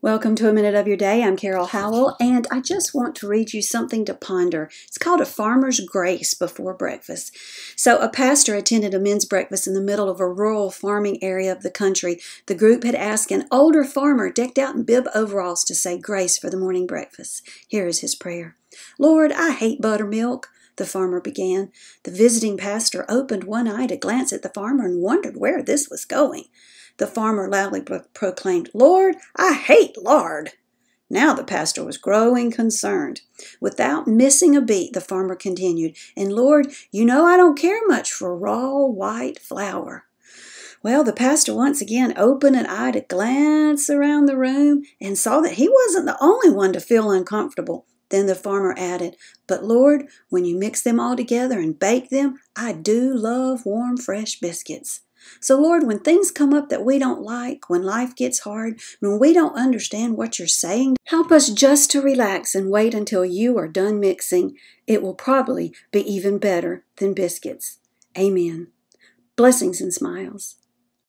Welcome to A Minute of Your Day. I'm Carol Howell, and I just want to read you something to ponder. It's called A Farmer's Grace Before Breakfast. So, a pastor attended a men's breakfast in the middle of a rural farming area of the country. The group had asked an older farmer decked out in bib overalls to say grace for the morning breakfast. Here is his prayer Lord, I hate buttermilk. The farmer began. The visiting pastor opened one eye to glance at the farmer and wondered where this was going. The farmer loudly pro- proclaimed, Lord, I hate lard. Now the pastor was growing concerned. Without missing a beat, the farmer continued, And Lord, you know I don't care much for raw white flour. Well, the pastor once again opened an eye to glance around the room and saw that he wasn't the only one to feel uncomfortable. Then the farmer added, But Lord, when you mix them all together and bake them, I do love warm, fresh biscuits. So, Lord, when things come up that we don't like, when life gets hard, when we don't understand what you're saying, help us just to relax and wait until you are done mixing. It will probably be even better than biscuits. Amen. Blessings and smiles.